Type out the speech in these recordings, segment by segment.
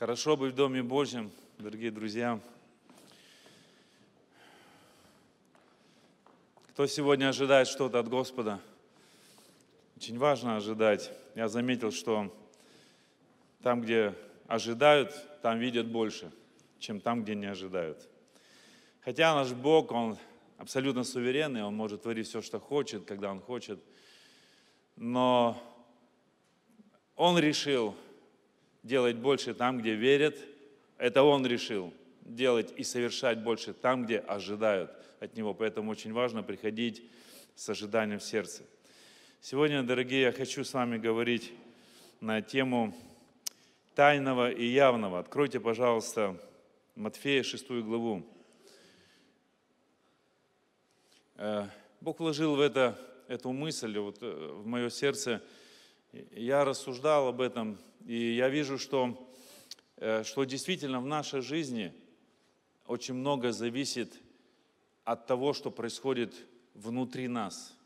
Хорошо быть в Доме Божьем, дорогие друзья. Кто сегодня ожидает что-то от Господа? Очень важно ожидать. Я заметил, что там, где ожидают, там видят больше, чем там, где не ожидают. Хотя наш Бог, Он абсолютно суверенный, Он может творить все, что хочет, когда Он хочет, но Он решил – делать больше там, где верят. Это Он решил делать и совершать больше там, где ожидают от Него. Поэтому очень важно приходить с ожиданием в сердце. Сегодня, дорогие, я хочу с вами говорить на тему тайного и явного. Откройте, пожалуйста, Матфея 6 главу. Э, Бог вложил в это, эту мысль вот, э, в мое сердце – я рассуждал об этом, и я вижу, что, э, что действительно в нашей жизни очень много зависит от того, что происходит внутри нас.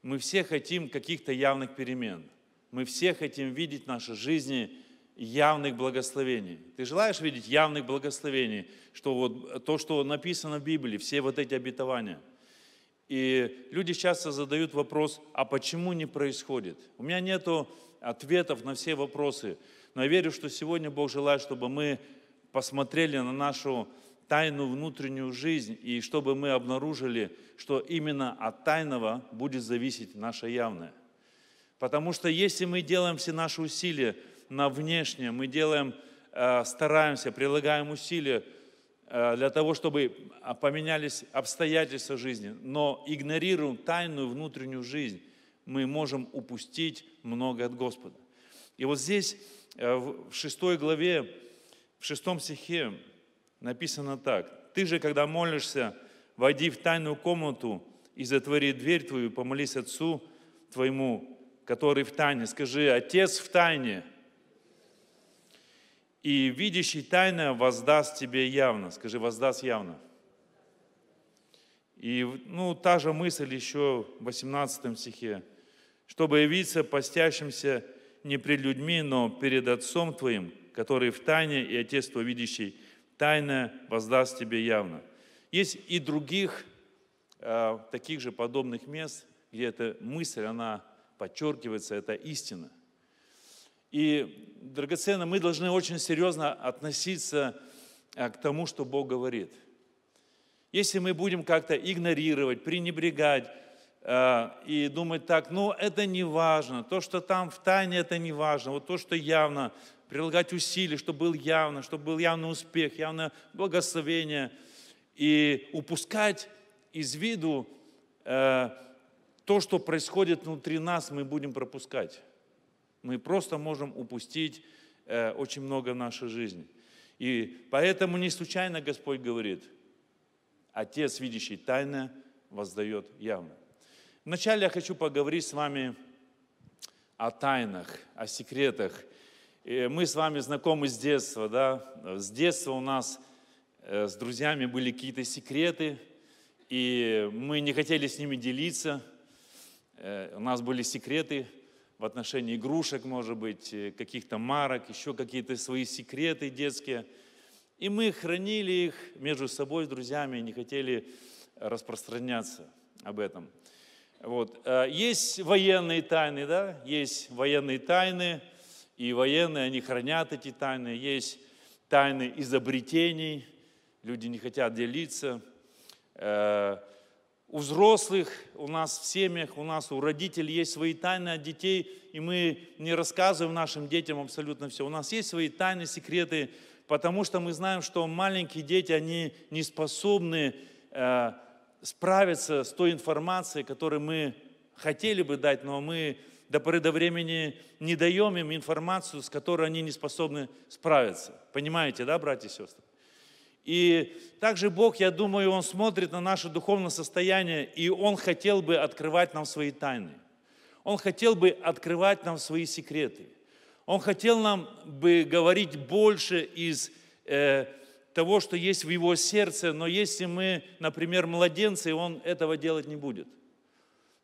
Мы все хотим каких-то явных перемен. Мы все хотим видеть в нашей жизни явных благословений. Ты желаешь видеть явных благословений, что вот то, что написано в Библии, все вот эти обетования – и люди часто задают вопрос, а почему не происходит? У меня нет ответов на все вопросы, но я верю, что сегодня Бог желает, чтобы мы посмотрели на нашу тайну внутреннюю жизнь, и чтобы мы обнаружили, что именно от тайного будет зависеть наше явное. Потому что если мы делаем все наши усилия на внешнее, мы делаем, э, стараемся, прилагаем усилия, Э, для того, чтобы а, поменялись обстоятельства жизни, но игнорируем тайную внутреннюю жизнь, мы можем упустить много от Господа. И вот здесь, э, в шестой главе, в шестом стихе написано так. «Ты же, когда молишься, войди в тайную комнату и затвори дверь твою, помолись Отцу твоему, который в тайне. Скажи, Отец в тайне – и видящий тайное воздаст тебе явно. Скажи, воздаст явно. И ну, та же мысль еще в 18 стихе. «Чтобы явиться постящимся не пред людьми, но перед Отцом Твоим, который в тайне, и Отец Твой видящий, тайное воздаст тебе явно». Есть и других э, таких же подобных мест, где эта мысль, она подчеркивается, это истина – и, драгоценно, мы должны очень серьезно относиться а, к тому, что Бог говорит. Если мы будем как-то игнорировать, пренебрегать э, и думать так, ну это не важно, то, что там в тайне, это не важно, вот то, что явно, прилагать усилия, чтобы был явно, чтобы был явный успех, явное благословение, и упускать из виду э, то, что происходит внутри нас, мы будем пропускать. Мы просто можем упустить э, очень много в нашей жизни. И поэтому не случайно Господь говорит, Отец, видящий тайно, воздает явно. Вначале я хочу поговорить с вами о тайнах, о секретах. И мы с вами знакомы с детства, да? С детства у нас э, с друзьями были какие-то секреты, и мы не хотели с ними делиться. Э, у нас были секреты – в отношении игрушек, может быть, э, каких-то марок, еще какие-то свои секреты детские. И мы хранили их между собой с друзьями, не хотели распространяться об этом. Вот. Э, есть военные тайны, да, есть военные тайны, и военные, они хранят эти тайны, есть тайны изобретений, люди не хотят делиться. Э, у взрослых, у нас в семьях, у нас у родителей есть свои тайны от детей, и мы не рассказываем нашим детям абсолютно все. У нас есть свои тайны, секреты, потому что мы знаем, что маленькие дети, они не способны э, справиться с той информацией, которую мы хотели бы дать, но мы до поры до времени не даем им информацию, с которой они не способны справиться. Понимаете, да, братья и сестры? И также Бог, я думаю, Он смотрит на наше духовное состояние, и Он хотел бы открывать нам свои тайны. Он хотел бы открывать нам свои секреты. Он хотел нам бы говорить больше из э, того, что есть в его сердце, но если мы, например, младенцы, он этого делать не будет.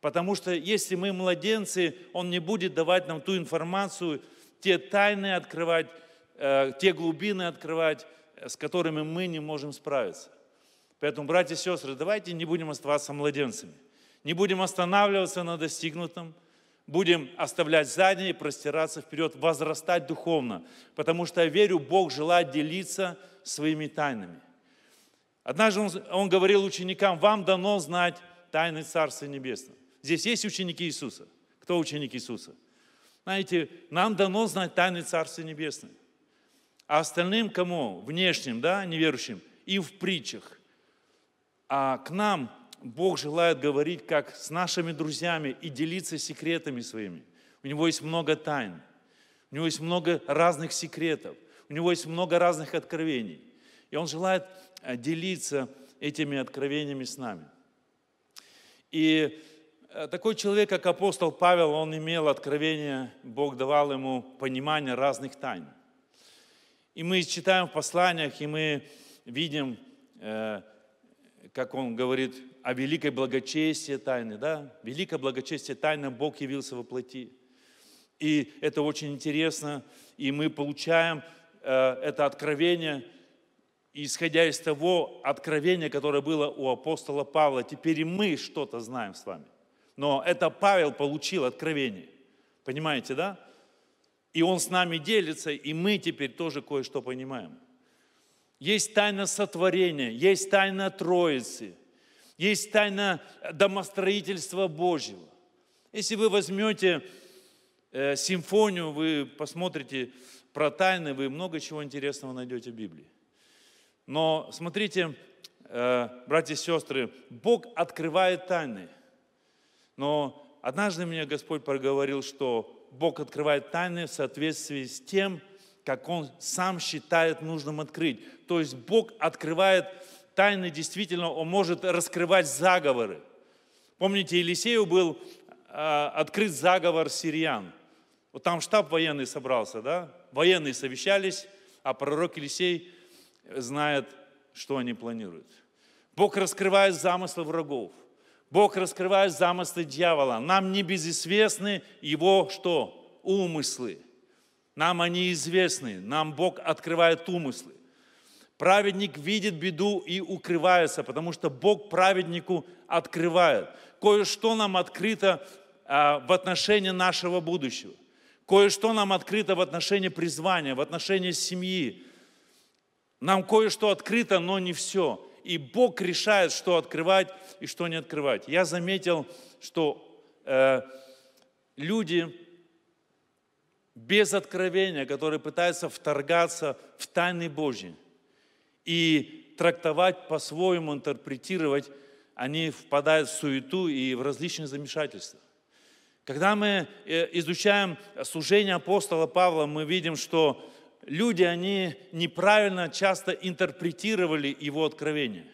Потому что если мы младенцы, он не будет давать нам ту информацию, те тайны открывать, э, те глубины открывать, с которыми мы не можем справиться. Поэтому, братья и сестры, давайте не будем оставаться младенцами. Не будем останавливаться на достигнутом, будем оставлять сзади и простираться вперед, возрастать духовно, потому что, я верю, Бог желает делиться своими тайнами. Однажды он, он говорил ученикам, вам дано знать тайны Царства Небесного. Здесь есть ученики Иисуса. Кто ученик Иисуса? Знаете, нам дано знать тайны Царства Небесного. А остальным кому? Внешним, да, неверующим. И в притчах. А к нам Бог желает говорить как с нашими друзьями и делиться секретами своими. У него есть много тайн. У него есть много разных секретов. У него есть много разных откровений. И он желает э, делиться этими откровениями с нами. И э, такой человек, как апостол Павел, он имел откровение, Бог давал ему понимание разных тайн. И мы читаем в посланиях, и мы видим, э, как он говорит о великой благочестии тайны, да? Великое благочестие тайны Бог явился во плоти. И это очень интересно, и мы получаем э, это откровение, исходя из того откровения, которое было у апостола Павла. Теперь и мы что-то знаем с вами. Но это Павел получил откровение. Понимаете, да? И Он с нами делится, и мы теперь тоже кое-что понимаем. Есть тайна сотворения, есть тайна Троицы, есть тайна э, домостроительства Божьего. Если вы возьмете э, симфонию, вы посмотрите про тайны, вы много чего интересного найдете в Библии. Но смотрите, э, братья и сестры, Бог открывает тайны. Но однажды мне Господь проговорил, что Бог открывает тайны в соответствии с тем, как Он сам считает нужным открыть. То есть Бог открывает тайны, действительно, Он может раскрывать заговоры. Помните, Елисею был э, открыт заговор сириян. Вот там штаб военный собрался, да? Военные совещались, а пророк Елисей знает, что они планируют. Бог раскрывает замыслы врагов. Бог раскрывает замыслы дьявола. Нам не безизвестны его что? Умыслы. Нам они известны. Нам Бог открывает умыслы. Праведник видит беду и укрывается, потому что Бог праведнику открывает. Кое-что нам открыто а, в отношении нашего будущего. Кое-что нам открыто в отношении призвания, в отношении семьи. Нам кое-что открыто, но не все и Бог решает, что открывать и что не открывать. Я заметил, что э, люди без откровения, которые пытаются вторгаться в тайны Божьи и трактовать по-своему, интерпретировать, они впадают в суету и в различные замешательства. Когда мы э, изучаем служение апостола Павла, мы видим, что люди, они неправильно часто интерпретировали его откровение.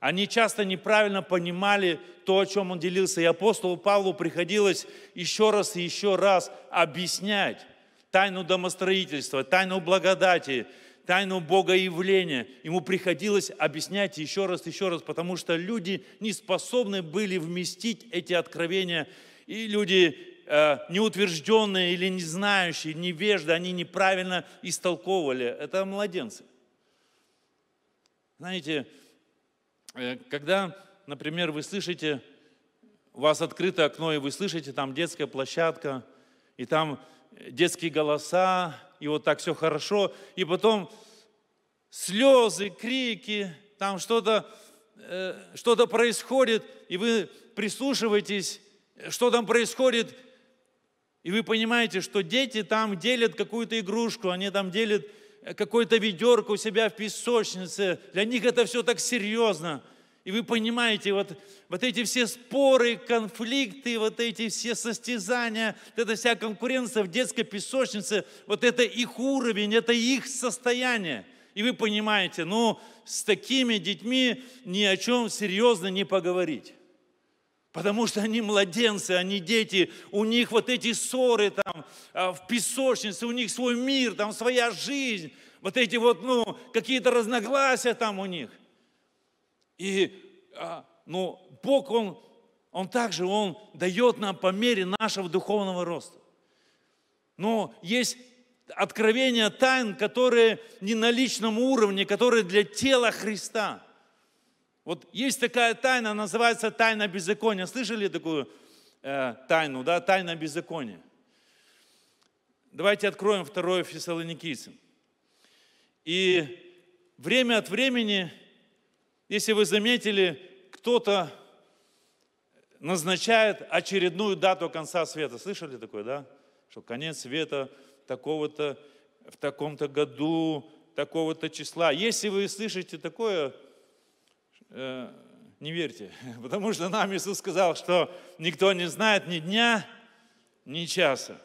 Они часто неправильно понимали то, о чем он делился. И апостолу Павлу приходилось еще раз и еще раз объяснять тайну домостроительства, тайну благодати, тайну Бога явления. Ему приходилось объяснять еще раз, и еще раз, потому что люди не способны были вместить эти откровения, и люди Э, неутвержденные или не знающие, невежды, они неправильно истолковывали. Это младенцы. Знаете, э, когда, например, вы слышите, у вас открыто окно, и вы слышите, там детская площадка, и там детские голоса, и вот так все хорошо, и потом слезы, крики, там что-то э, что происходит, и вы прислушиваетесь, что там происходит, и вы понимаете, что дети там делят какую-то игрушку, они там делят э, какое-то ведерко у себя в песочнице. Для них это все так серьезно. И вы понимаете, вот, вот эти все споры, конфликты, вот эти все состязания, вот эта вся конкуренция в детской песочнице, вот это их уровень, это их состояние. И вы понимаете, ну, с такими детьми ни о чем серьезно не поговорить. Потому что они младенцы, они дети, у них вот эти ссоры там а, в песочнице, у них свой мир, там своя жизнь, вот эти вот, ну, какие-то разногласия там у них. И, а, ну, Бог, Он, Он также, Он дает нам по мере нашего духовного роста. Но есть откровения тайн, которые не на личном уровне, которые для тела Христа – вот есть такая тайна, называется тайна беззакония. Слышали такую э, тайну, да, тайна беззакония? Давайте откроем второе Фессалоникийцам. И время от времени, если вы заметили, кто-то назначает очередную дату конца света. Слышали такое, да? Что конец света такого-то, в таком-то году, такого-то числа. Если вы слышите такое, Э, не верьте, потому что нам Иисус сказал, что никто не знает ни дня, ни часа.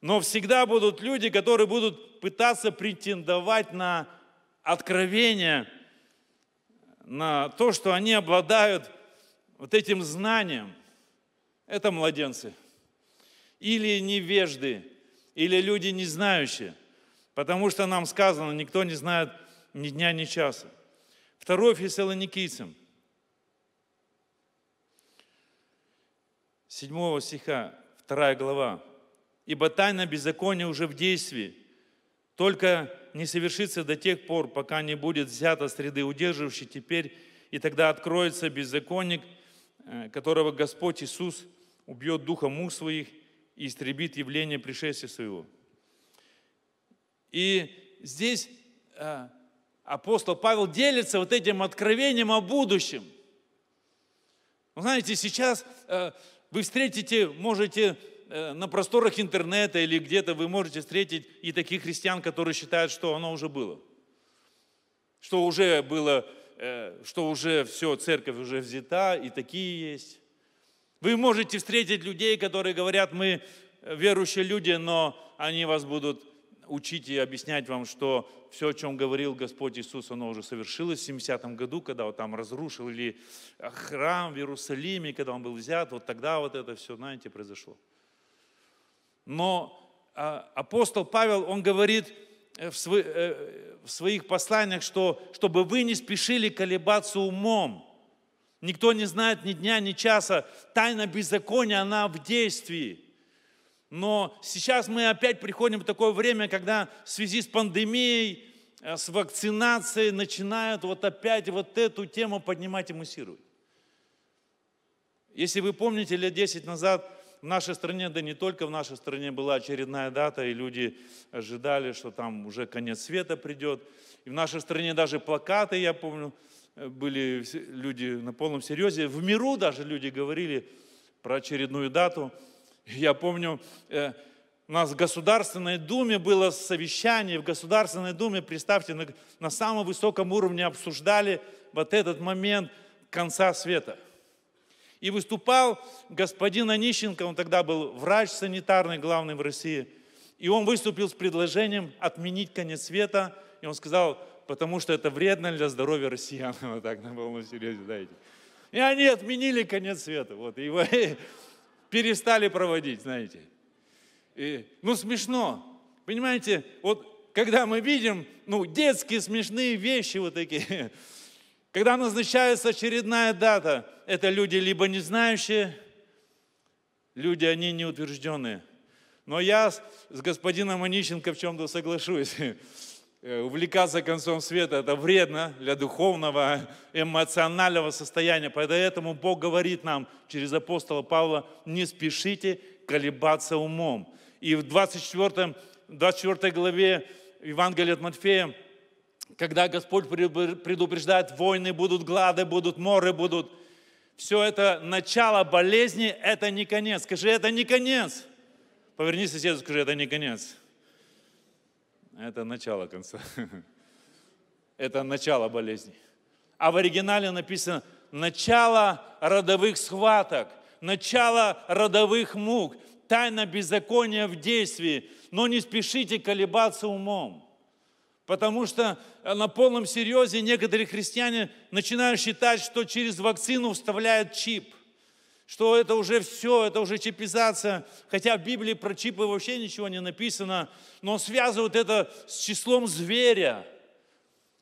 Но всегда будут люди, которые будут пытаться претендовать на откровение, на то, что они обладают вот этим знанием. Это младенцы. Или невежды, или люди не знающие. Потому что нам сказано, никто не знает ни дня, ни часа. Второй фессалоникийцам, седьмого стиха, вторая глава. «Ибо тайна беззакония уже в действии, только не совершится до тех пор, пока не будет взята среды удерживающей теперь, и тогда откроется беззаконник, э, которого Господь Иисус убьет духом мух своих и истребит явление пришествия своего». И здесь э, апостол Павел делится вот этим откровением о будущем. Вы ну, знаете, сейчас э, вы встретите, можете э, на просторах интернета или где-то вы можете встретить и таких христиан, которые считают, что оно уже было. Что уже было, э, что уже все, церковь уже взята, и такие есть. Вы можете встретить людей, которые говорят, мы верующие люди, но они вас будут учить и объяснять вам, что все, о чем говорил Господь Иисус, оно уже совершилось в 70 году, когда он там разрушил или а, храм в Иерусалиме, когда он был взят, вот тогда вот это все, знаете, произошло. Но а, апостол Павел, он говорит э, э, в своих посланиях, что чтобы вы не спешили колебаться умом. Никто не знает ни дня, ни часа. Тайна беззакония, она в действии. Но сейчас мы опять приходим в такое время, когда в связи с пандемией, э, с вакцинацией начинают вот опять вот эту тему поднимать и муссировать. Если вы помните, лет 10 назад в нашей стране, да не только в нашей стране, была очередная дата, и люди ожидали, что там уже конец света придет. И в нашей стране даже плакаты, я помню, э, были люди на полном серьезе. В миру даже люди говорили про очередную дату – я помню, э, у нас в Государственной Думе было совещание, в Государственной Думе, представьте, на, на самом высоком уровне обсуждали вот этот момент конца света. И выступал господин Онищенко, он тогда был врач санитарный главный в России, и он выступил с предложением отменить конец света, и он сказал, потому что это вредно для здоровья россиян. Вот так на полном серьезе, знаете. И они отменили конец света. Вот, и, перестали проводить, знаете. И, ну, смешно. Понимаете, вот когда мы видим, ну, детские смешные вещи вот такие, когда назначается очередная дата, это люди либо не знающие, люди, они неутвержденные. Но я с господином Онищенко в чем-то соглашусь. Э, увлекаться концом света, это вредно для духовного, эмоционального состояния. Поэтому Бог говорит нам через апостола Павла, не спешите колебаться умом. И в 24, 24 главе Евангелия от Матфея, когда Господь предупреждает, войны будут, глады будут, моры будут, все это начало болезни, это не конец. Скажи, это не конец. Повернись соседу, скажи, это не конец. Это начало конца. Это начало болезни. А в оригинале написано начало родовых схваток, начало родовых мук, тайна беззакония в действии. Но не спешите колебаться умом. Потому что э, на полном серьезе некоторые христиане начинают считать, что через вакцину вставляют чип что это уже все, это уже чипизация, хотя в Библии про чипы вообще ничего не написано, но связывают это с числом зверя.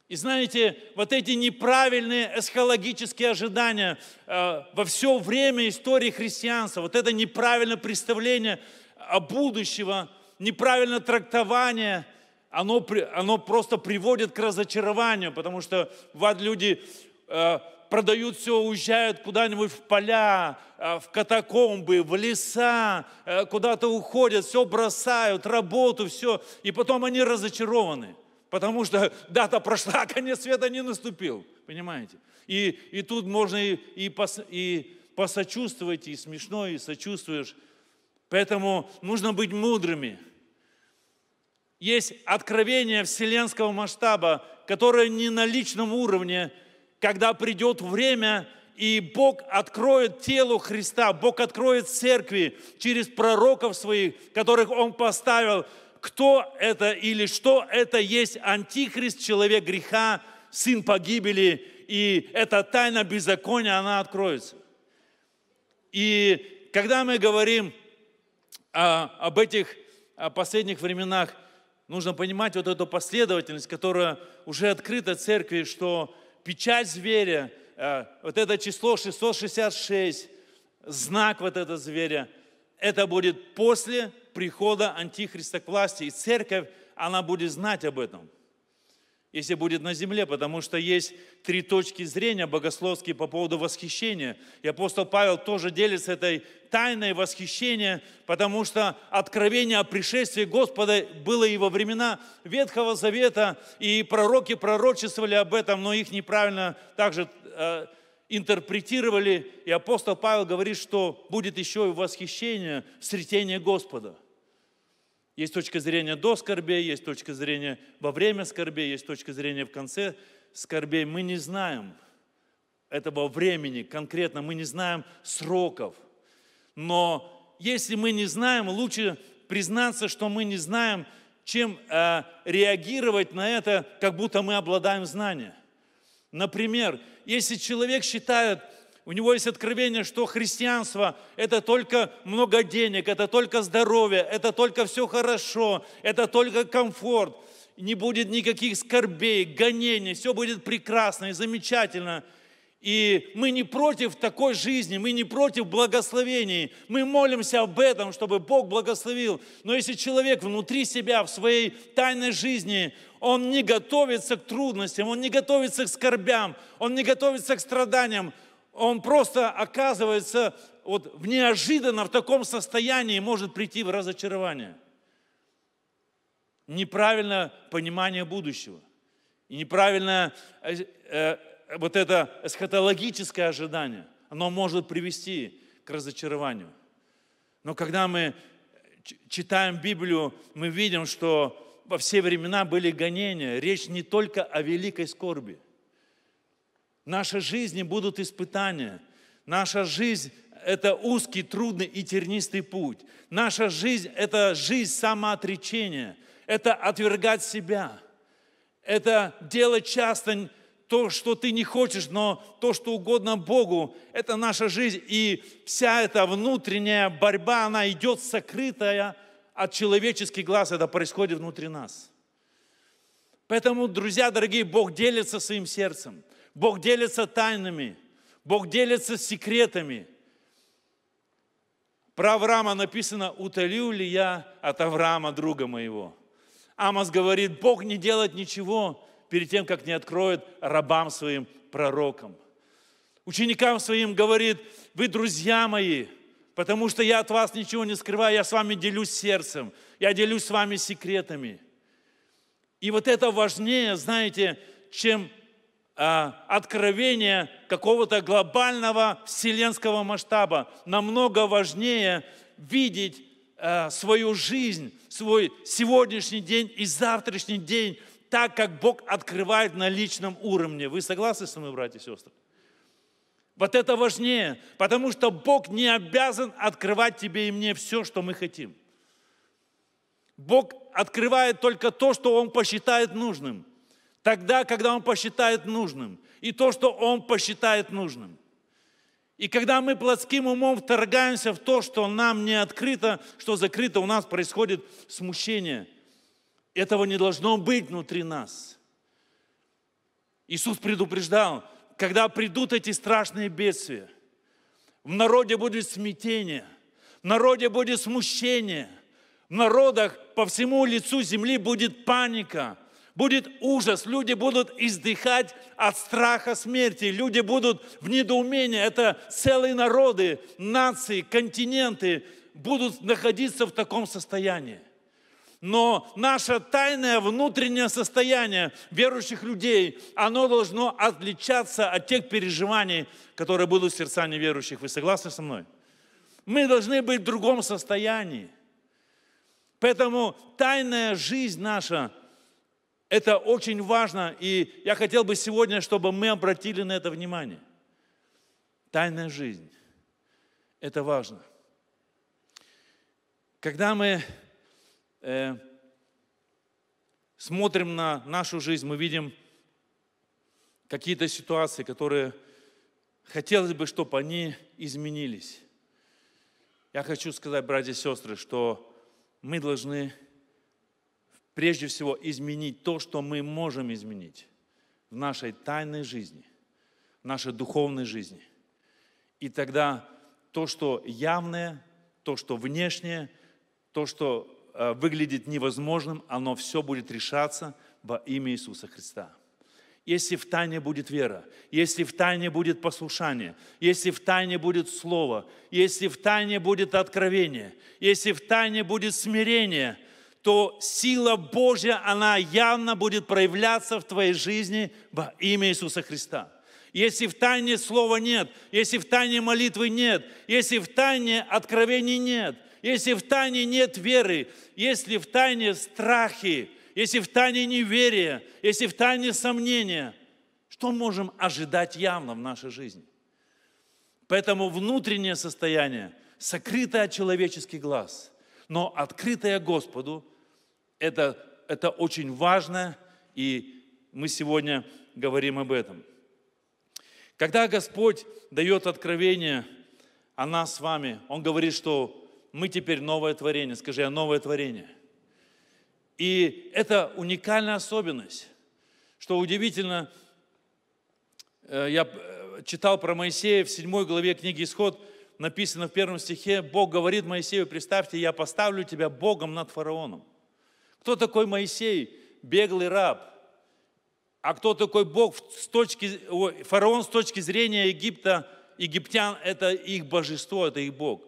И знаете, вот эти неправильные эсхологические ожидания э, во все время истории христианства, вот это неправильное представление о будущего, неправильное трактование, оно, оно просто приводит к разочарованию, потому что вот люди э, продают все, уезжают куда-нибудь в поля, э, в катакомбы, в леса, э, куда-то уходят, все бросают, работу, все. И потом они разочарованы, потому что дата прошла, а конец света не наступил, понимаете? И, и тут можно и, и, пос, и посочувствовать, и смешно, и сочувствуешь. Поэтому нужно быть мудрыми. Есть откровение вселенского масштаба, которое не на личном уровне – когда придет время, и Бог откроет телу Христа, Бог откроет церкви через пророков своих, которых Он поставил, кто это или что это есть антихрист, человек греха, сын погибели, и эта тайна беззакония, она откроется. И когда мы говорим а, об этих о последних временах, нужно понимать вот эту последовательность, которая уже открыта церкви, что печать зверя, э, вот это число 666, знак вот этого зверя, это будет после прихода Антихриста к власти. И церковь, она будет знать об этом если будет на земле, потому что есть три точки зрения богословские по поводу восхищения. И апостол Павел тоже делится этой тайной восхищения, потому что откровение о пришествии Господа было и во времена Ветхого Завета, и пророки пророчествовали об этом, но их неправильно также э, интерпретировали. И апостол Павел говорит, что будет еще и восхищение, встретение Господа – есть точка зрения до скорбей, есть точка зрения во время скорбей, есть точка зрения в конце скорбей. Мы не знаем этого времени конкретно, мы не знаем сроков. Но если мы не знаем, лучше признаться, что мы не знаем, чем э, реагировать на это, как будто мы обладаем знанием. Например, если человек считает, у него есть откровение, что христианство – это только много денег, это только здоровье, это только все хорошо, это только комфорт. Не будет никаких скорбей, гонений, все будет прекрасно и замечательно. И мы не против такой жизни, мы не против благословений. Мы молимся об этом, чтобы Бог благословил. Но если человек внутри себя, в своей тайной жизни, он не готовится к трудностям, он не готовится к скорбям, он не готовится к страданиям, он просто оказывается вот в неожиданно в таком состоянии может прийти в разочарование. Неправильное понимание будущего. И неправильное э, э, вот это эсхатологическое ожидание, оно может привести к разочарованию. Но когда мы читаем Библию, мы видим, что во все времена были гонения. Речь не только о великой скорби – в нашей жизни будут испытания. Наша жизнь – это узкий, трудный и тернистый путь. Наша жизнь – это жизнь самоотречения. Это отвергать себя. Это делать часто то, что ты не хочешь, но то, что угодно Богу, это наша жизнь. И вся эта внутренняя борьба, она идет сокрытая от человеческих глаз. Это происходит внутри нас. Поэтому, друзья дорогие, Бог делится своим сердцем – Бог делится тайнами, Бог делится секретами. Про Авраама написано, утолил ли я от Авраама, друга моего. Амос говорит, Бог не делает ничего перед тем, как не откроет рабам своим пророкам. Ученикам своим говорит, вы друзья мои, потому что я от вас ничего не скрываю, я с вами делюсь сердцем, я делюсь с вами секретами. И вот это важнее, знаете, чем Э, откровение какого-то глобального вселенского масштаба. Намного важнее видеть э, свою жизнь, свой сегодняшний день и завтрашний день так, как Бог открывает на личном уровне. Вы согласны со мной, братья и сестры? Вот это важнее, потому что Бог не обязан открывать тебе и мне все, что мы хотим. Бог открывает только то, что Он посчитает нужным. Тогда, когда Он посчитает нужным. И то, что Он посчитает нужным. И когда мы плотским умом вторгаемся в то, что нам не открыто, что закрыто, у нас происходит смущение. Этого не должно быть внутри нас. Иисус предупреждал, когда придут эти страшные бедствия, в народе будет смятение, в народе будет смущение, в народах по всему лицу земли будет паника – Будет ужас, люди будут издыхать от страха смерти, люди будут в недоумении. Это целые народы, нации, континенты будут находиться в таком состоянии. Но наше тайное внутреннее состояние верующих людей, оно должно отличаться от тех переживаний, которые будут в сердца неверующих. Вы согласны со мной? Мы должны быть в другом состоянии. Поэтому тайная жизнь наша – это очень важно, и я хотел бы сегодня, чтобы мы обратили на это внимание. Тайная жизнь. Это важно. Когда мы э, смотрим на нашу жизнь, мы видим какие-то ситуации, которые хотелось бы, чтобы они изменились. Я хочу сказать, братья и сестры, что мы должны прежде всего изменить то, что мы можем изменить в нашей тайной жизни, в нашей духовной жизни. И тогда то, что явное, то, что внешнее, то, что э, выглядит невозможным, оно все будет решаться во имя Иисуса Христа. Если в тайне будет вера, если в тайне будет послушание, если в тайне будет слово, если в тайне будет откровение, если в тайне будет смирение – то сила Божья, она явно будет проявляться в твоей жизни во имя Иисуса Христа. Если в тайне слова нет, если в тайне молитвы нет, если в тайне откровений нет, если в тайне нет веры, если в тайне страхи, если в тайне неверия, если в тайне сомнения, что можем ожидать явно в нашей жизни? Поэтому внутреннее состояние, сокрытое от человеческих глаз, но открытое Господу – это, это очень важно, и мы сегодня говорим об этом. Когда Господь дает откровение о нас с вами, Он говорит, что мы теперь новое творение. Скажи, я новое творение. И это уникальная особенность, что удивительно, э, я э, читал про Моисея в 7 главе книги «Исход», написано в первом стихе, Бог говорит Моисею, представьте, я поставлю тебя Богом над фараоном – кто такой Моисей, беглый раб? А кто такой Бог с точки, фараон с точки зрения Египта, египтян – это их божество, это их Бог.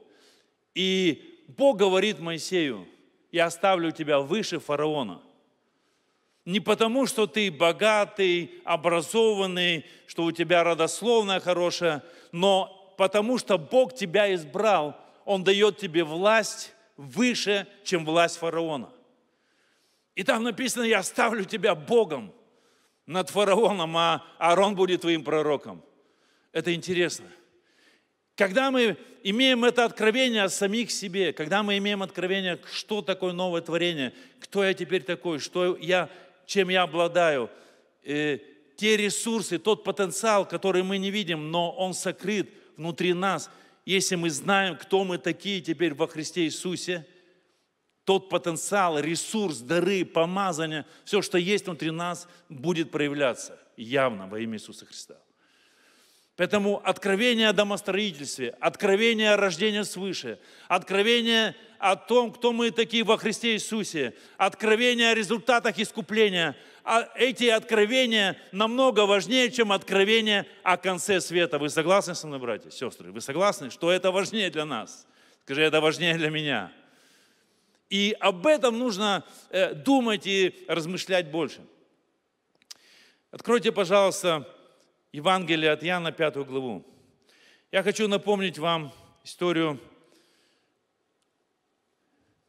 И Бог говорит Моисею, я оставлю тебя выше фараона. Не потому, что ты богатый, образованный, что у тебя родословная хорошая, но потому, что Бог тебя избрал, Он дает тебе власть выше, чем власть фараона. И там написано, я ставлю тебя Богом над фараоном, а Аарон будет твоим пророком. Это интересно. Когда мы имеем это откровение о самих себе, когда мы имеем откровение, что такое новое творение, кто я теперь такой, что я, чем я обладаю, э, те ресурсы, тот потенциал, который мы не видим, но он сокрыт внутри нас, если мы знаем, кто мы такие теперь во Христе Иисусе – тот потенциал, ресурс, дары, помазания, все, что есть внутри нас, будет проявляться явно во имя Иисуса Христа. Поэтому откровение о домостроительстве, откровение о рождении свыше, откровение о том, кто мы такие во Христе Иисусе, откровение о результатах искупления, а эти откровения намного важнее, чем откровение о конце света. Вы согласны со мной, братья, сестры? Вы согласны, что это важнее для нас? Скажи, это важнее для меня – и об этом нужно э, думать и размышлять больше. Откройте, пожалуйста, Евангелие от Яна, пятую главу. Я хочу напомнить вам историю,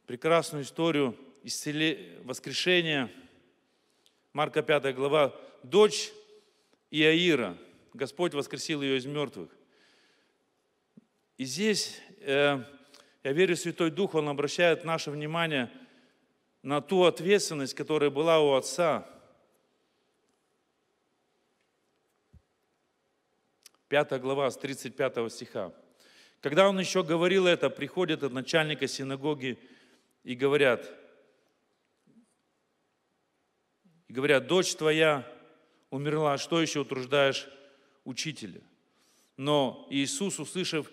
прекрасную историю воскрешения. Марка пятая глава. Дочь Иаира. Господь воскресил ее из мертвых. И здесь э, я верю, Святой Дух, Он обращает наше внимание на ту ответственность, которая была у Отца. Пятая глава с 35 стиха. Когда он еще говорил это, приходят от начальника синагоги и говорят, и говорят, дочь твоя умерла, что еще утруждаешь учителя? Но Иисус, услышав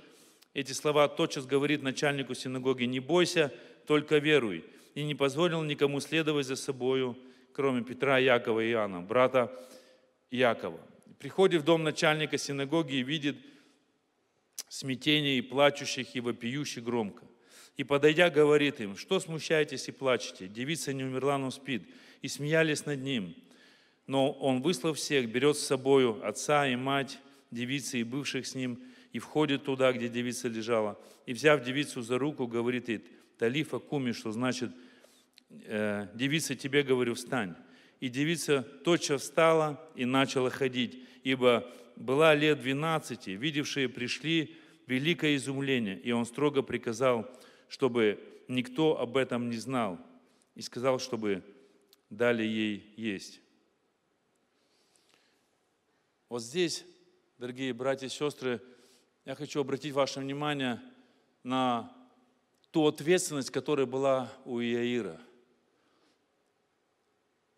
эти слова тотчас говорит начальнику синагоги «Не бойся, только веруй». И не позволил никому следовать за собою, кроме Петра, Якова и Иоанна, брата Якова. Приходит в дом начальника синагоги и видит смятение и плачущих, и вопиющих громко. И, подойдя, говорит им, что смущаетесь и плачете? Девица не умерла, но спит. И смеялись над ним. Но он, выслав всех, берет с собою отца и мать девицы и бывших с ним, и входит туда, где девица лежала, и, взяв девицу за руку, говорит ей, Талифа Куми, что значит, э, девица, тебе говорю, встань. И девица тотчас встала и начала ходить, ибо была лет двенадцати, видевшие пришли великое изумление, и он строго приказал, чтобы никто об этом не знал, и сказал, чтобы дали ей есть. Вот здесь, дорогие братья и сестры, я хочу обратить ваше внимание на ту ответственность, которая была у Иаира.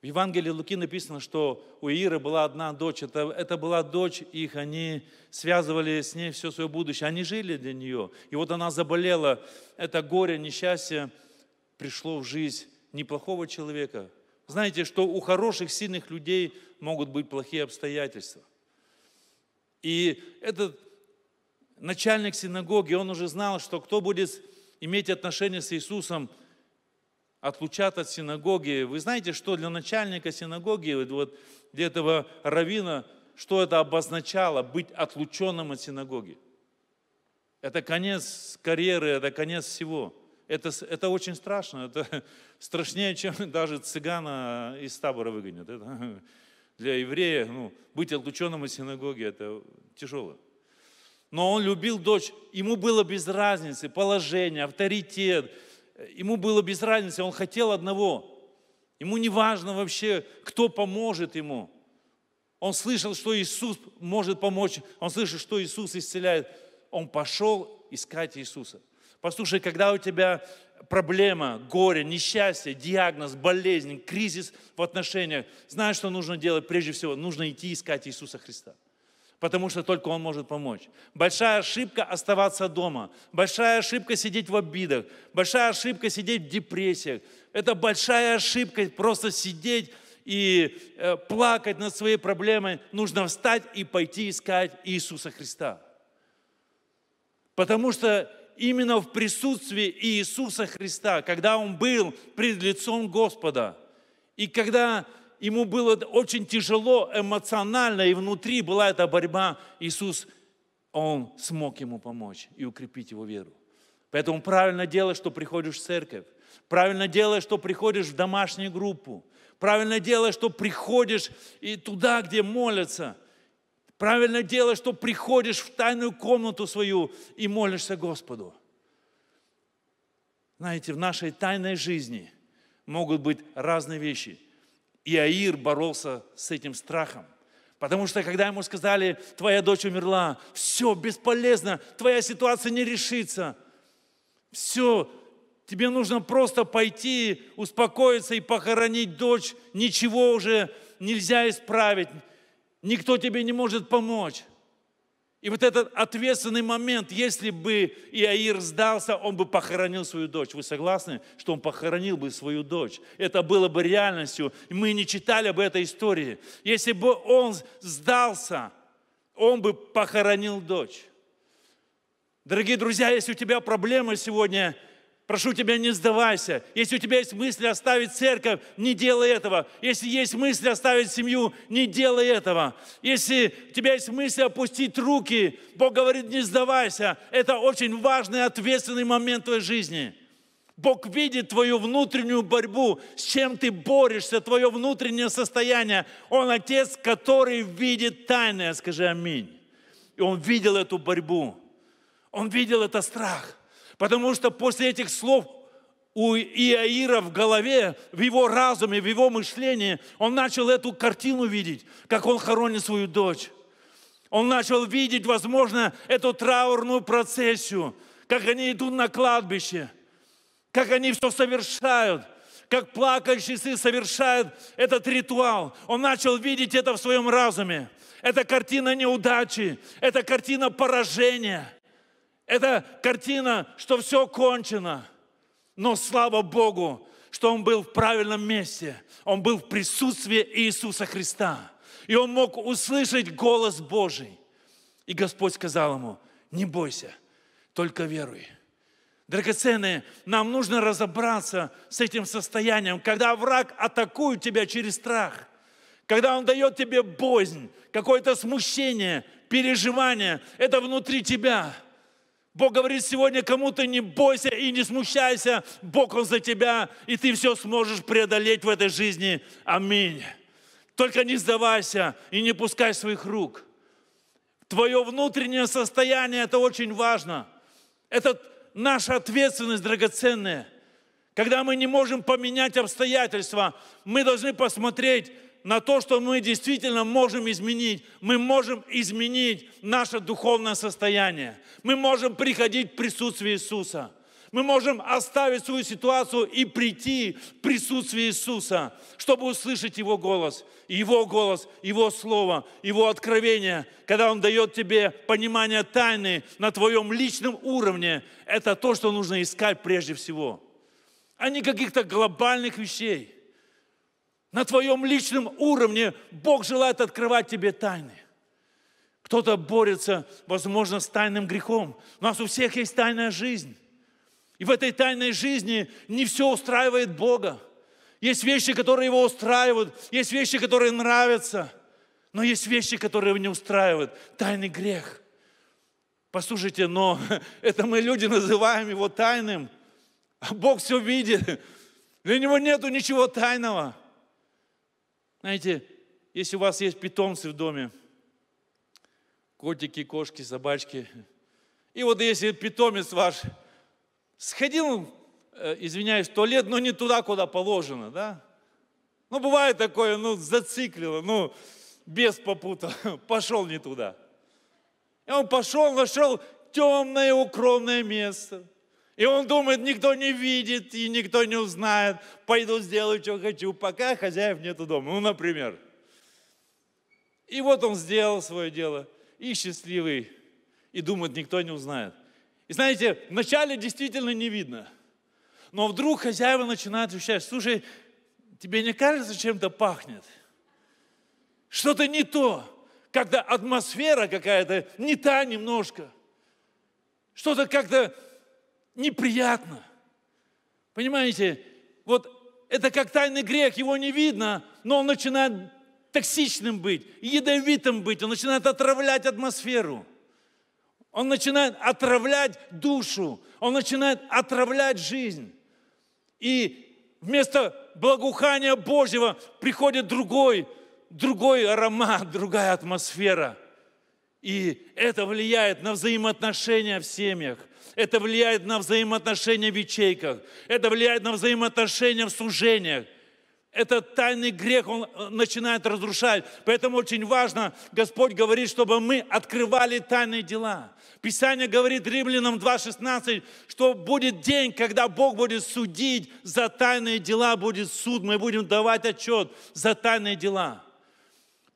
В Евангелии Луки написано, что у Иира была одна дочь. Это, это была дочь их, они связывали с ней все свое будущее. Они жили для нее. И вот она заболела. Это горе, несчастье пришло в жизнь неплохого человека. Знаете, что у хороших, сильных людей могут быть плохие обстоятельства. И этот начальник синагоги, он уже знал, что кто будет иметь отношение с Иисусом, отлучат от синагоги. Вы знаете, что для начальника синагоги, вот для этого равина, что это обозначало быть отлученным от синагоги? Это конец карьеры, это конец всего. Это, это очень страшно, это страшнее, чем даже цыгана из табора выгонят. Это для еврея ну, быть отлученным от синагоги – это тяжело но он любил дочь. Ему было без разницы положение, авторитет. Ему было без разницы, он хотел одного. Ему не важно вообще, кто поможет ему. Он слышал, что Иисус может помочь. Он слышал, что Иисус исцеляет. Он пошел искать Иисуса. Послушай, когда у тебя проблема, горе, несчастье, диагноз, болезнь, кризис в отношениях, знаешь, что нужно делать прежде всего? Нужно идти искать Иисуса Христа потому что только Он может помочь. Большая ошибка оставаться дома, большая ошибка сидеть в обидах, большая ошибка сидеть в депрессиях. Это большая ошибка просто сидеть и э, плакать над своей проблемой. Нужно встать и пойти искать Иисуса Христа. Потому что именно в присутствии Иисуса Христа, когда Он был пред лицом Господа, и когда ему было очень тяжело эмоционально, и внутри была эта борьба. Иисус, Он смог ему помочь и укрепить его веру. Поэтому правильно дело, что приходишь в церковь. Правильно дело, что приходишь в домашнюю группу. Правильно дело, что приходишь и туда, где молятся. Правильно дело, что приходишь в тайную комнату свою и молишься Господу. Знаете, в нашей тайной жизни могут быть разные вещи – Иаир боролся с этим страхом. Потому что когда ему сказали, твоя дочь умерла, все бесполезно, твоя ситуация не решится, все, тебе нужно просто пойти, успокоиться и похоронить дочь, ничего уже нельзя исправить, никто тебе не может помочь. И вот этот ответственный момент, если бы Иаир сдался, он бы похоронил свою дочь. Вы согласны, что он похоронил бы свою дочь? Это было бы реальностью. Мы не читали об этой истории. Если бы он сдался, он бы похоронил дочь. Дорогие друзья, если у тебя проблемы сегодня – Прошу тебя, не сдавайся. Если у тебя есть мысли оставить церковь, не делай этого. Если есть мысли оставить семью, не делай этого. Если у тебя есть мысли опустить руки, Бог говорит, не сдавайся. Это очень важный, ответственный момент твоей жизни. Бог видит твою внутреннюю борьбу, с чем ты борешься, твое внутреннее состояние. Он Отец, который видит тайное, скажи аминь. И Он видел эту борьбу, Он видел этот страх. Потому что после этих слов у Иаира в голове, в его разуме, в его мышлении, он начал эту картину видеть, как он хоронит свою дочь. Он начал видеть, возможно, эту траурную процессию, как они идут на кладбище, как они все совершают, как плакающие сын совершают этот ритуал. Он начал видеть это в своем разуме. Это картина неудачи, это картина поражения – это картина, что все кончено. Но слава Богу, что он был в правильном месте. Он был в присутствии Иисуса Христа. И он мог услышать голос Божий. И Господь сказал ему, не бойся, только веруй. Драгоценные, нам нужно разобраться с этим состоянием, когда враг атакует тебя через страх, когда он дает тебе бознь, какое-то смущение, переживание, это внутри тебя – Бог говорит сегодня кому-то не бойся и не смущайся. Бог, Он за тебя, и ты все сможешь преодолеть в этой жизни. Аминь. Только не сдавайся и не пускай своих рук. Твое внутреннее состояние – это очень важно. Это наша ответственность драгоценная. Когда мы не можем поменять обстоятельства, мы должны посмотреть на то, что мы действительно можем изменить. Мы можем изменить наше духовное состояние. Мы можем приходить в присутствие Иисуса. Мы можем оставить свою ситуацию и прийти в присутствие Иисуса, чтобы услышать Его голос, Его голос, Его слово, Его откровение, когда Он дает тебе понимание тайны на твоем личном уровне. Это то, что нужно искать прежде всего, а не каких-то глобальных вещей – на твоем личном уровне Бог желает открывать тебе тайны. Кто-то борется, возможно, с тайным грехом. У нас у всех есть тайная жизнь. И в этой тайной жизни не все устраивает Бога. Есть вещи, которые его устраивают, есть вещи, которые нравятся, но есть вещи, которые его не устраивают. Тайный грех. Послушайте, но это мы люди называем его тайным, а Бог все видит. Для него нету ничего тайного. Знаете, если у вас есть питомцы в доме, котики, кошки, собачки, и вот если питомец ваш сходил, э, извиняюсь, в туалет, но не туда, куда положено, да? Ну, бывает такое, ну, зациклило, ну, без попута, пошел не туда. И он пошел, нашел темное укромное место – и он думает, никто не видит и никто не узнает. Пойду сделаю, что хочу, пока хозяев нету дома. Ну, например. И вот он сделал свое дело. И счастливый. И думает, никто не узнает. И знаете, вначале действительно не видно. Но вдруг хозяева начинают вещать. Слушай, тебе не кажется, чем-то пахнет? Что-то не то. Когда атмосфера какая-то не та немножко. Что-то как-то неприятно. Понимаете, вот это как тайный грех, его не видно, но он начинает токсичным быть, ядовитым быть, он начинает отравлять атмосферу. Он начинает отравлять душу, он начинает отравлять жизнь. И вместо благоухания Божьего приходит другой, другой аромат, другая атмосфера – и это влияет на взаимоотношения в семьях, это влияет на взаимоотношения в ячейках, это влияет на взаимоотношения в сужениях. Этот тайный грех, он э, начинает разрушать. Поэтому очень важно, Господь говорит, чтобы мы открывали тайные дела. Писание говорит римлянам 2.16, что будет день, когда Бог будет судить за тайные дела, будет суд, мы будем давать отчет за тайные дела.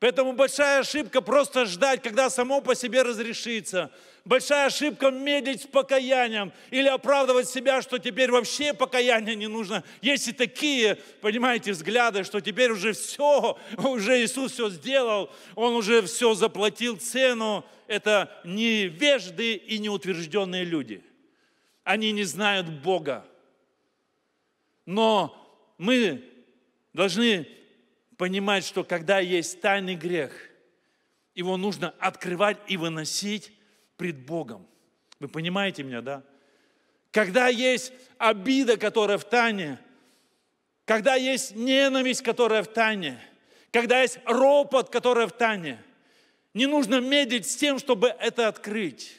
Поэтому большая ошибка просто ждать, когда само по себе разрешится. Большая ошибка медлить с покаянием или оправдывать себя, что теперь вообще покаяния не нужно. Есть и такие, понимаете, взгляды, что теперь уже все, уже Иисус все сделал, Он уже все заплатил цену. Это невежды и неутвержденные люди. Они не знают Бога. Но мы должны понимать, что когда есть тайный грех, его нужно открывать и выносить пред Богом. Вы понимаете меня, да? Когда есть обида, которая в тайне, когда есть ненависть, которая в тайне, когда есть ропот, которая в тайне, не нужно медлить с тем, чтобы это открыть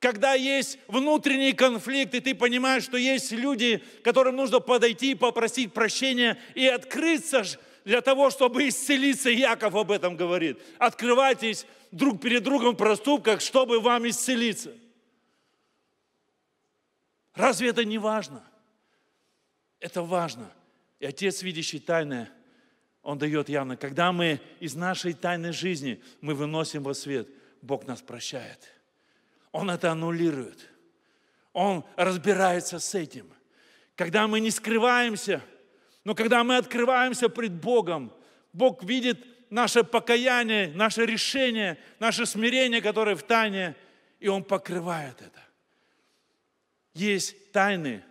когда есть внутренний конфликт, и ты понимаешь, что есть люди, которым нужно подойти, попросить прощения и открыться для того, чтобы исцелиться. Яков об этом говорит. Открывайтесь друг перед другом в проступках, чтобы вам исцелиться. Разве это не важно? Это важно. И Отец, видящий тайное, Он дает явно. Когда мы из нашей тайной жизни мы выносим во свет, Бог нас прощает. Он это аннулирует. Он разбирается с этим. Когда мы не скрываемся – но когда мы открываемся пред Богом, Бог видит наше покаяние, наше решение, наше смирение, которое в тайне, и Он покрывает это. Есть тайны.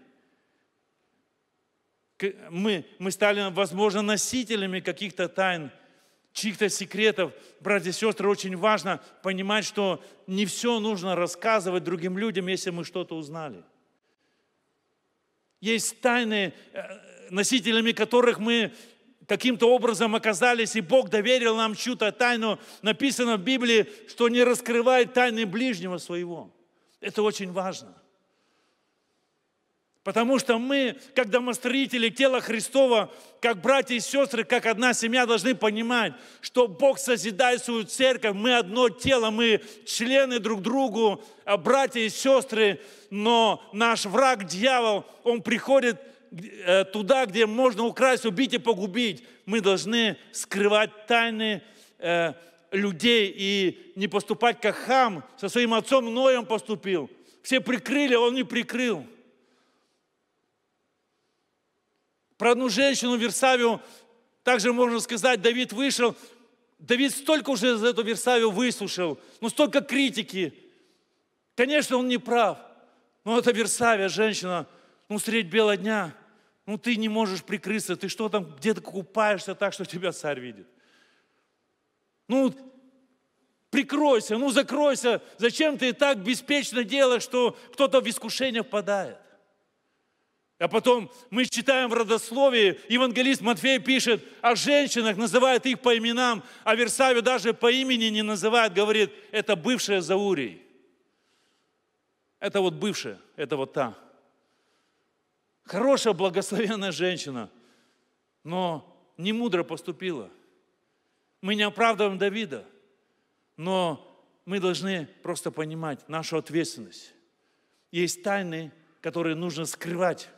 Мы, мы стали, возможно, носителями каких-то тайн, чьих-то секретов. Братья и сестры, очень важно понимать, что не все нужно рассказывать другим людям, если мы что-то узнали. Есть тайны, э, носителями которых мы каким-то образом оказались, и Бог доверил нам чью-то тайну. Написано в Библии, что не раскрывает тайны ближнего своего. Это очень важно. Потому что мы, как домостроители тела Христова, как братья и сестры, как одна семья, должны понимать, что Бог созидает свою церковь, мы одно тело, мы члены друг другу, а братья и сестры, но наш враг, дьявол, он приходит Э, туда, где можно украсть, убить и погубить. Мы должны скрывать тайны э, людей и не поступать как хам. Со своим отцом Ноем поступил. Все прикрыли, а он не прикрыл. Про одну женщину Версавию также можно сказать, Давид вышел. Давид столько уже за эту Версавию выслушал, ну столько критики. Конечно, он не прав, но эта Версавия, женщина, ну средь бела дня – ну ты не можешь прикрыться, ты что там где-то купаешься так, что тебя царь видит. Ну прикройся, ну закройся, зачем ты и так беспечно делаешь, что кто-то в искушение впадает. А потом мы читаем в родословии, евангелист Матфей пишет о женщинах, называет их по именам, а Версавию даже по имени не называет, говорит, это бывшая Заурий. Это вот бывшая, это вот та. Хорошая, благословенная женщина, но не мудро поступила. Мы не оправдываем Давида, но мы должны просто понимать нашу ответственность. Есть тайны, которые нужно скрывать,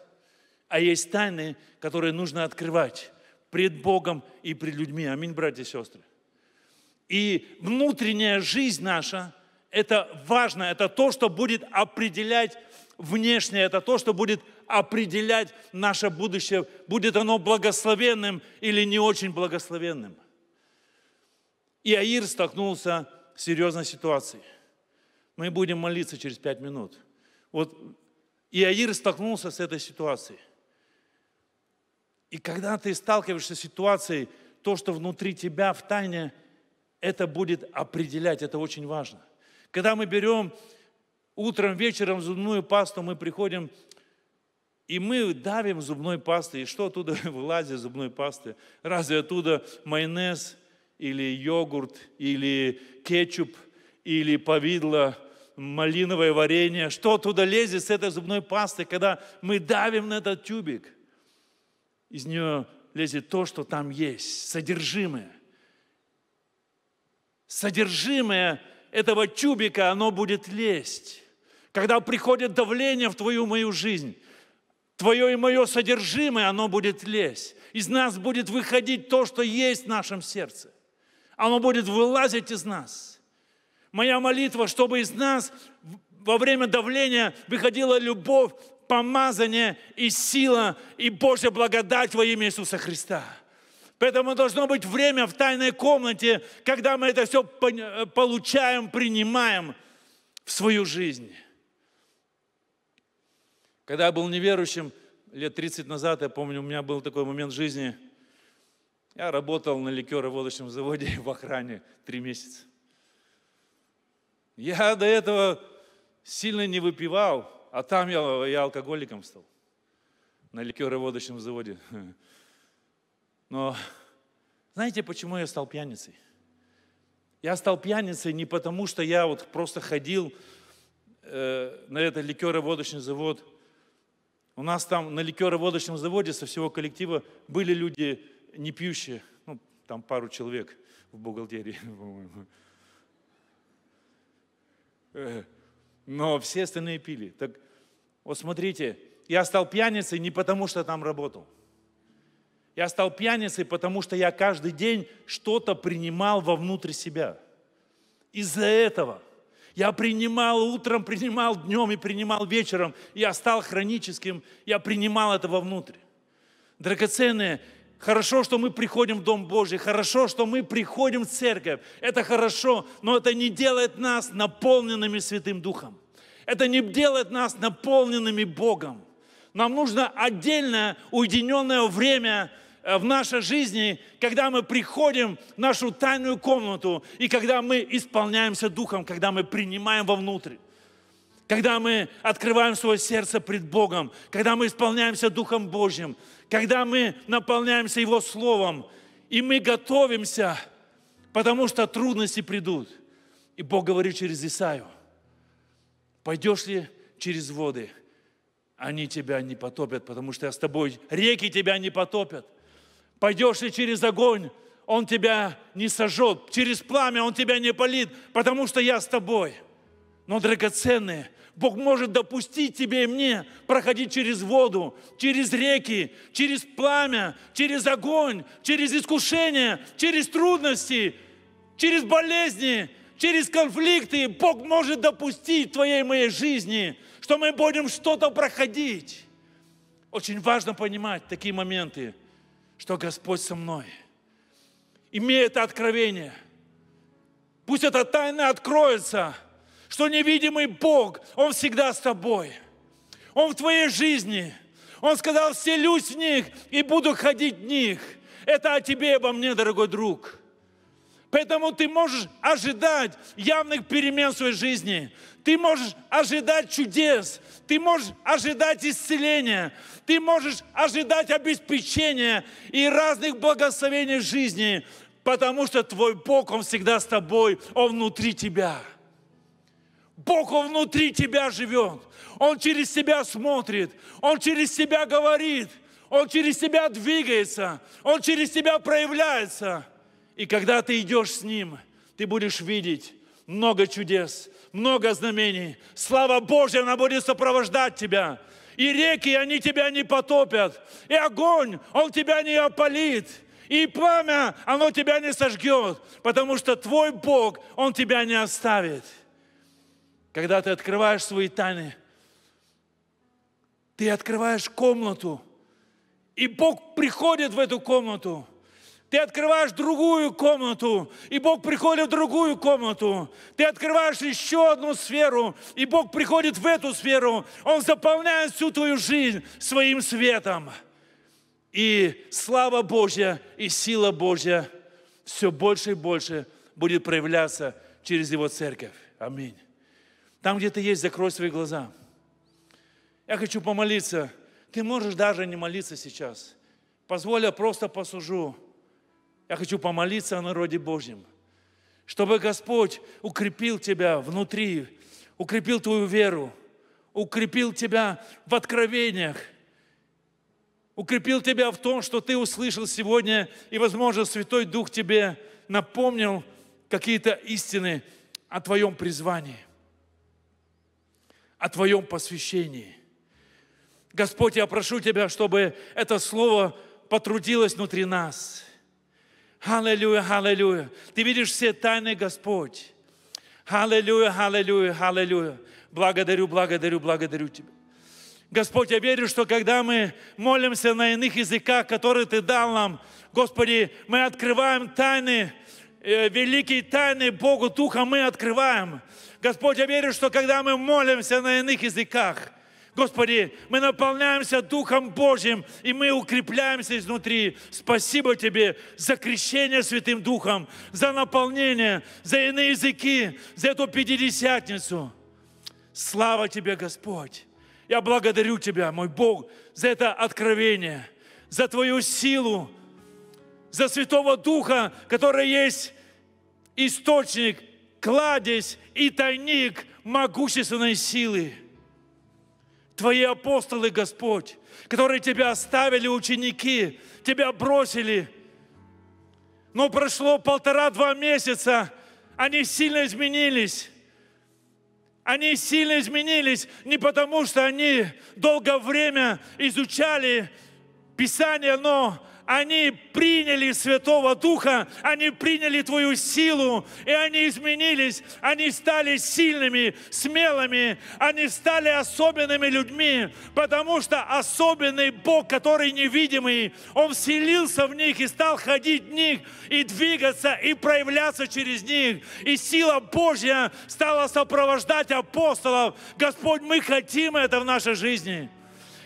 а есть тайны, которые нужно открывать пред Богом и пред людьми. Аминь, братья и сестры. И внутренняя жизнь наша, это важно, это то, что будет определять внешнее, это то, что будет определять наше будущее, будет оно благословенным или не очень благословенным. И Аир столкнулся с серьезной ситуацией. Мы будем молиться через пять минут. Вот Иаир столкнулся с этой ситуацией. И когда ты сталкиваешься с ситуацией, то, что внутри тебя, в тайне, это будет определять, это очень важно. Когда мы берем утром, вечером зубную пасту, мы приходим и мы давим зубной пастой. И что оттуда вылазит зубной пасты? Разве оттуда майонез или йогурт, или кетчуп, или повидло, малиновое варенье? Что оттуда лезет с этой зубной пасты, когда мы давим на этот тюбик? Из нее лезет то, что там есть, содержимое. Содержимое этого тюбика, оно будет лезть. Когда приходит давление в твою мою жизнь, твое и мое содержимое, оно будет лезть. Из нас будет выходить то, что есть в нашем сердце. Оно будет вылазить из нас. Моя молитва, чтобы из нас во время давления выходила любовь, помазание и сила, и Божья благодать во имя Иисуса Христа. Поэтому должно быть время в тайной комнате, когда мы это все э, получаем, принимаем в свою жизнь. Когда я был неверующим, лет 30 назад, я помню, у меня был такой момент в жизни, я работал на ликероводочном заводе в охране три месяца. Я до этого сильно не выпивал, а там я, я алкоголиком стал на ликероводочном заводе. Но знаете, почему я стал пьяницей? Я стал пьяницей не потому, что я вот просто ходил э, на этот ликероводочный завод – у нас там на ликероводочном заводе со всего коллектива были люди не пьющие, ну, там пару человек в бухгалтерии, по-моему. Э, но все остальные пили. Так вот смотрите, я стал пьяницей не потому, что там работал. Я стал пьяницей, потому что я каждый день что-то принимал вовнутрь себя. Из-за этого – я принимал утром, принимал днем и принимал вечером. Я стал хроническим, я принимал это вовнутрь. Драгоценное, хорошо, что мы приходим в Дом Божий, хорошо, что мы приходим в церковь. Это хорошо, но это не делает нас наполненными Святым Духом. Это не делает нас наполненными Богом. Нам нужно отдельное, уединенное время – Э, в нашей жизни, когда мы приходим в нашу тайную комнату и когда мы исполняемся Духом, когда мы принимаем вовнутрь, когда мы открываем свое сердце пред Богом, когда мы исполняемся Духом Божьим, когда мы наполняемся Его Словом, и мы готовимся, потому что трудности придут. И Бог говорит через Исаию, пойдешь ли через воды, они тебя не потопят, потому что я с тобой, реки тебя не потопят. Пойдешь ли через огонь, он тебя не сожжет, через пламя он тебя не полит, потому что я с тобой. Но, драгоценные, Бог может допустить тебе и мне проходить через воду, через реки, через пламя, через огонь, через искушения, через трудности, через болезни, через конфликты. Бог может допустить в твоей моей жизни, что мы будем что-то проходить. Очень важно понимать такие моменты – что Господь со мной. Имей это откровение. Пусть эта тайна откроется, что невидимый Бог, Он всегда с тобой. Он в твоей жизни. Он сказал, «Селюсь в них и буду ходить в них. Это о тебе и обо мне, дорогой друг. Поэтому ты можешь ожидать явных перемен в своей жизни. Ты можешь ожидать чудес. Ты можешь ожидать исцеления. Ты можешь ожидать обеспечения и разных благословений жизни, потому что твой Бог, Он всегда с тобой, Он внутри тебя. Бог, Он внутри тебя живет. Он через себя смотрит. Он через себя говорит. Он через себя двигается. Он через себя проявляется. И когда ты идешь с Ним, ты будешь видеть много чудес, много знамений. Слава Божья, она будет сопровождать тебя. И реки, они тебя не потопят. И огонь, он тебя не опалит. И пламя, оно тебя не сожгет, потому что твой Бог, Он тебя не оставит. Когда ты открываешь свои тайны, ты открываешь комнату, и Бог приходит в эту комнату – ты открываешь другую комнату, и Бог приходит в другую комнату. Ты открываешь еще одну сферу, и Бог приходит в эту сферу. Он заполняет всю твою жизнь своим светом. И слава Божья, и сила Божья все больше и больше будет проявляться через Его церковь. Аминь. Там, где ты есть, закрой свои глаза. Я хочу помолиться. Ты можешь даже не молиться сейчас. Позволь, я просто посужу. Я хочу помолиться о народе Божьем, чтобы Господь укрепил тебя внутри, укрепил твою веру, укрепил тебя в откровениях, укрепил тебя в том, что ты услышал сегодня, и, возможно, Святой Дух тебе напомнил какие-то истины о твоем призвании, о твоем посвящении. Господь, я прошу Тебя, чтобы это слово потрудилось внутри нас – Аллилуйя, аллилуйя. Ты видишь все тайны, Господь. Аллилуйя, аллилуйя, аллилуйя. Благодарю, благодарю, благодарю Тебя. Господь, я верю, что когда мы молимся на иных языках, которые Ты дал нам, Господи, мы открываем тайны, э, великие тайны Богу Духа мы открываем. Господь, я верю, что когда мы молимся на иных языках – Господи, мы наполняемся Духом Божьим, и мы укрепляемся изнутри. Спасибо Тебе за крещение Святым Духом, за наполнение, за иные языки, за эту Пятидесятницу. Слава Тебе, Господь! Я благодарю Тебя, мой Бог, за это откровение, за Твою силу, за Святого Духа, который есть источник, кладезь и тайник могущественной силы. Твои апостолы, Господь, которые Тебя оставили, ученики, Тебя бросили. Но прошло полтора-два месяца, они сильно изменились. Они сильно изменились не потому, что они долгое время изучали Писание, но они приняли Святого Духа, они приняли Твою силу, и они изменились, они стали сильными, смелыми, они стали особенными людьми, потому что особенный Бог, который невидимый, Он вселился в них и стал ходить в них, и двигаться, и проявляться через них. И сила Божья стала сопровождать апостолов. Господь, мы хотим это в нашей жизни.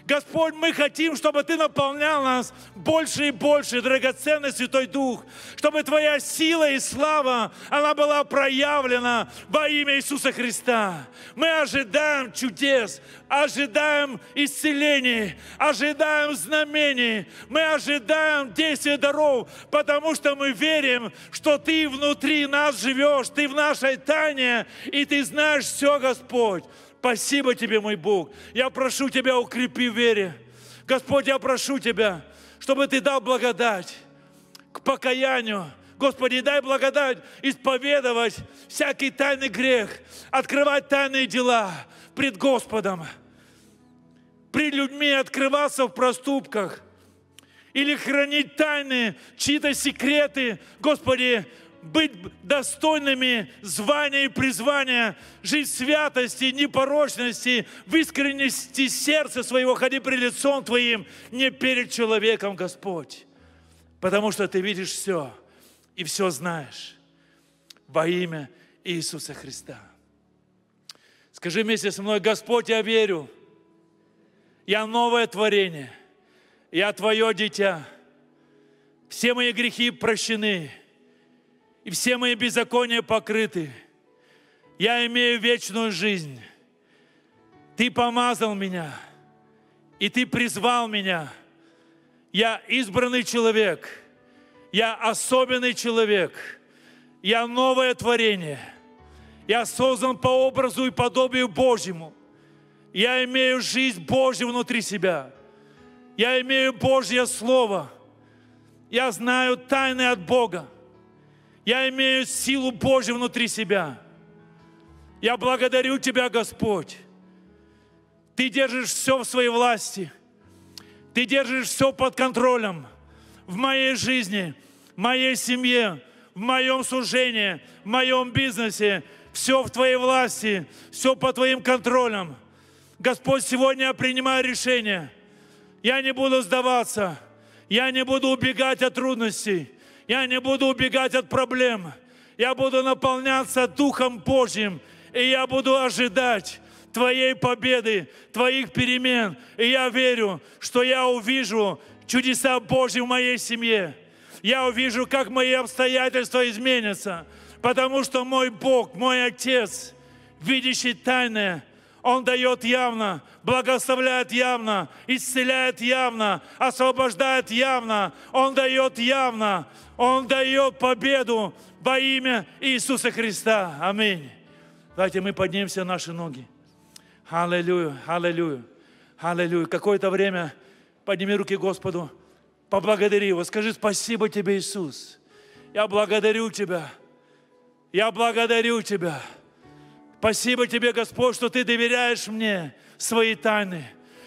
Господь, мы хотим, чтобы Ты наполнял нас больше и больше, драгоценный Святой Дух, чтобы Твоя сила и слава, она была проявлена во имя Иисуса Христа. Мы ожидаем чудес, ожидаем исцелений, ожидаем знамений, мы ожидаем действия даров, потому что мы верим, что Ты внутри нас живешь, Ты в нашей тайне, и Ты знаешь все, Господь. Спасибо Тебе, мой Бог. Я прошу Тебя, укрепи в вере. Господь, я прошу Тебя, чтобы Ты дал благодать к покаянию. Господи, дай благодать исповедовать всякий тайный грех, открывать тайные дела пред Господом, пред людьми открываться в проступках или хранить тайны, чьи-то секреты. Господи, быть достойными звания и призвания, жить в святости, непорочности, в искренности сердца своего, ходи при лицом Твоим, не перед человеком, Господь. Потому что Ты видишь все и все знаешь во имя Иисуса Христа. Скажи вместе со мной, Господь, я верю, я новое творение, я Твое дитя, все мои грехи прощены – и все мои беззакония покрыты. Я имею вечную жизнь. Ты помазал меня, и Ты призвал меня. Я избранный человек, я особенный человек, я новое творение. Я создан по образу и подобию Божьему. Я имею жизнь Божью внутри себя. Я имею Божье Слово. Я знаю тайны от Бога. Я имею силу Божью внутри себя. Я благодарю Тебя, Господь. Ты держишь все в своей власти. Ты держишь все под контролем в моей жизни, в моей семье, в моем служении, в моем бизнесе. Все в Твоей власти, все под Твоим контролем. Господь, сегодня я принимаю решение. Я не буду сдаваться. Я не буду убегать от трудностей. Я не буду убегать от проблем. Я буду наполняться Духом Божьим. И я буду ожидать Твоей победы, Твоих перемен. И я верю, что я увижу чудеса Божьи в моей семье. Я увижу, как мои обстоятельства изменятся. Потому что мой Бог, мой Отец, видящий тайное – он дает явно, благословляет явно, исцеляет явно, освобождает явно. Он дает явно, Он дает победу во имя Иисуса Христа. Аминь. Давайте мы поднимемся на наши ноги. Аллилуйя, аллилуйя, аллилуйя. Какое-то время подними руки Господу, поблагодари Его. Скажи спасибо Тебе, Иисус. Я благодарю Тебя. Я благодарю Тебя. Спасибо Тебе, Господь, что Ты доверяешь мне свои тайны.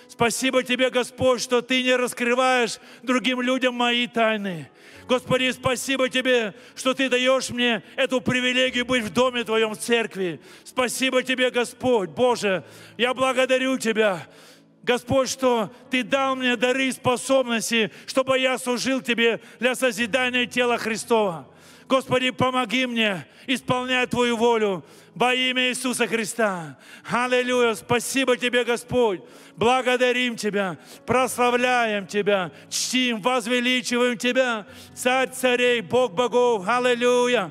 Спасибо Тебе, Господь, что Ты не раскрываешь другим людям мои тайны. Господи, спасибо Тебе, что Ты даешь мне эту привилегию быть в доме Твоем, в церкви. Спасибо Тебе, Господь, Боже, я благодарю Тебя. Господь, что Ты дал мне дары и способности, чтобы я служил Тебе для созидания тела Христова. Господи, помоги мне исполнять Твою волю во имя Иисуса Христа. Аллилуйя. Спасибо Тебе, Господь. Благодарим Тебя, прославляем Тебя, чтим, возвеличиваем Тебя. Царь царей, Бог богов. Аллилуйя.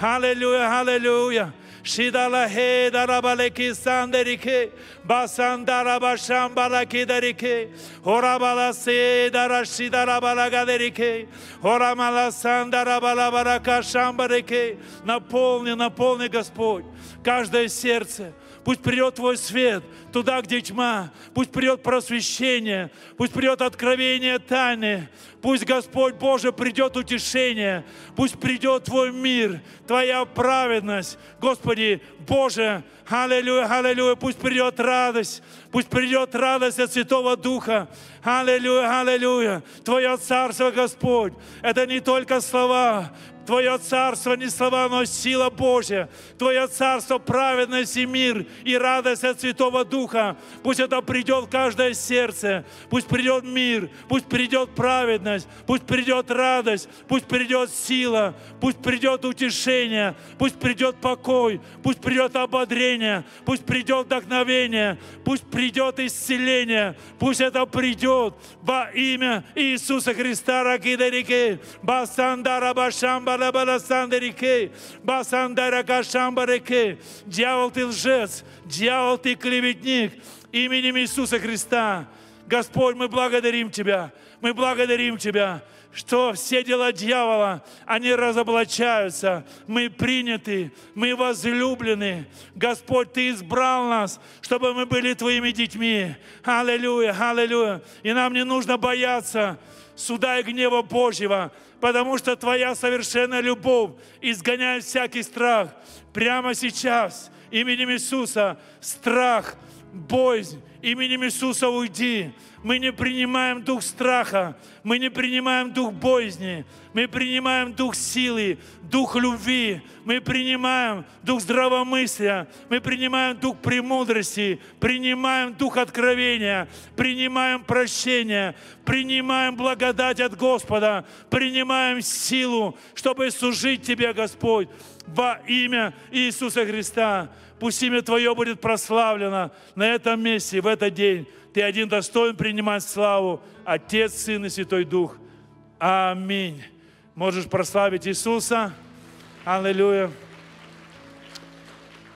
Аллилуйя, аллилуйя. Шидалахе дарабалеки сандерике, басандарабашам балакидарике, орабаласе дарашидарабалагадерике, орамаласандарабалабаракашамбарике. Наполни, наполни, Господь, каждое сердце, Пусть придет Твой свет туда, где тьма. Пусть придет просвещение. Пусть придет откровение тайны. Пусть, Господь Боже, придет утешение. Пусть придет Твой мир, Твоя праведность. Господи, Боже, аллилуйя, аллилуйя, пусть придет радость. Пусть придет радость от Святого Духа. Аллилуйя, аллилуйя. Твое Царство, Господь, это не только слова. Твое царство не слова, но сила Божья. Твое царство праведность и мир и радость от Святого Духа. Пусть это придет в каждое сердце. Пусть придет мир, пусть придет праведность, пусть придет радость, пусть придет сила, пусть придет утешение, пусть придет покой, пусть придет ободрение, пусть придет вдохновение, пусть придет исцеление, пусть это придет во имя Иисуса Христа, Ракидарики, Басанда Рабашамба, балабаласандарике, басандаракашамбареке. Дьявол, ты лжец, дьявол, ты клеветник. Именем Иисуса Христа, Господь, мы благодарим Тебя, мы благодарим Тебя, что все дела дьявола, они разоблачаются. Мы приняты, мы возлюблены. Господь, Ты избрал нас, чтобы мы были Твоими детьми. Аллилуйя, аллилуйя. И нам не нужно бояться, суда и гнева Божьего, потому что Твоя совершенная любовь изгоняет всякий страх. Прямо сейчас именем Иисуса страх, боязнь, Именем Иисуса уйди. Мы не принимаем дух страха, мы не принимаем дух боязни, мы принимаем дух силы, дух любви, мы принимаем дух здравомыслия, мы принимаем дух премудрости, принимаем дух откровения, принимаем прощение, принимаем благодать от Господа, принимаем силу, чтобы служить Тебе, Господь, во имя Иисуса Христа. Пусть имя Твое будет прославлено на этом месте, в этот день. Ты один достоин принимать славу, Отец, Сын и Святой Дух. Аминь. Можешь прославить Иисуса. Аллилуйя.